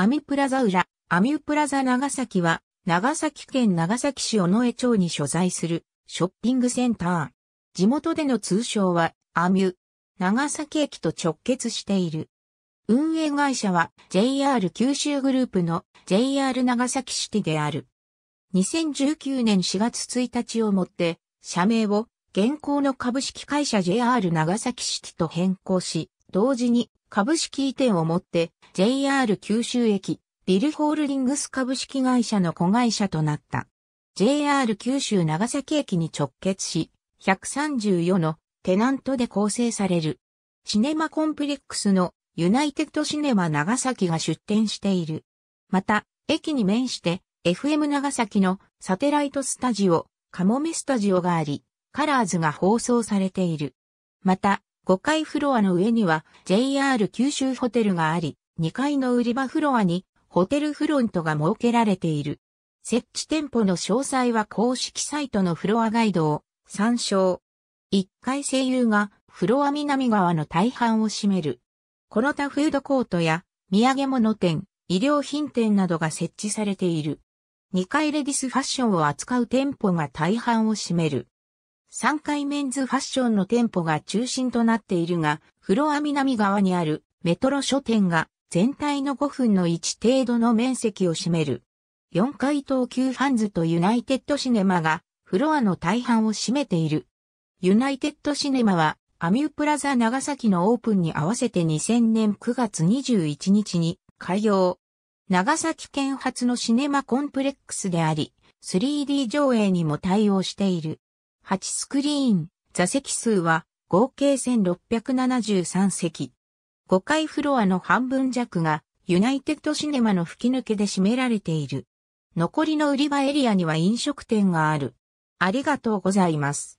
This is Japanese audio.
アミプラザ浦、アミュプラザ長崎は、長崎県長崎市尾上町に所在するショッピングセンター。地元での通称は、アミュ。長崎駅と直結している。運営会社は JR 九州グループの JR 長崎シティである。2019年4月1日をもって、社名を現行の株式会社 JR 長崎シティと変更し、同時に株式移転をもって JR 九州駅ビルホールディングス株式会社の子会社となった。JR 九州長崎駅に直結し、134のテナントで構成される。シネマコンプレックスのユナイテッドシネマ長崎が出展している。また、駅に面して FM 長崎のサテライトスタジオ、カモメスタジオがあり、カラーズが放送されている。また、5階フロアの上には JR 九州ホテルがあり、2階の売り場フロアにホテルフロントが設けられている。設置店舗の詳細は公式サイトのフロアガイドを参照。1階声優がフロア南側の大半を占める。この他フードコートや土産物店、衣料品店などが設置されている。2階レディスファッションを扱う店舗が大半を占める。3階メンズファッションの店舗が中心となっているが、フロア南側にあるメトロ書店が全体の5分の1程度の面積を占める。4階東急ハンズとユナイテッドシネマがフロアの大半を占めている。ユナイテッドシネマはアミュープラザ長崎のオープンに合わせて2000年9月21日に開業。長崎県発のシネマコンプレックスであり、3D 上映にも対応している。8スクリーン、座席数は合計1673席。5階フロアの半分弱がユナイテッドシネマの吹き抜けで占められている。残りの売り場エリアには飲食店がある。ありがとうございます。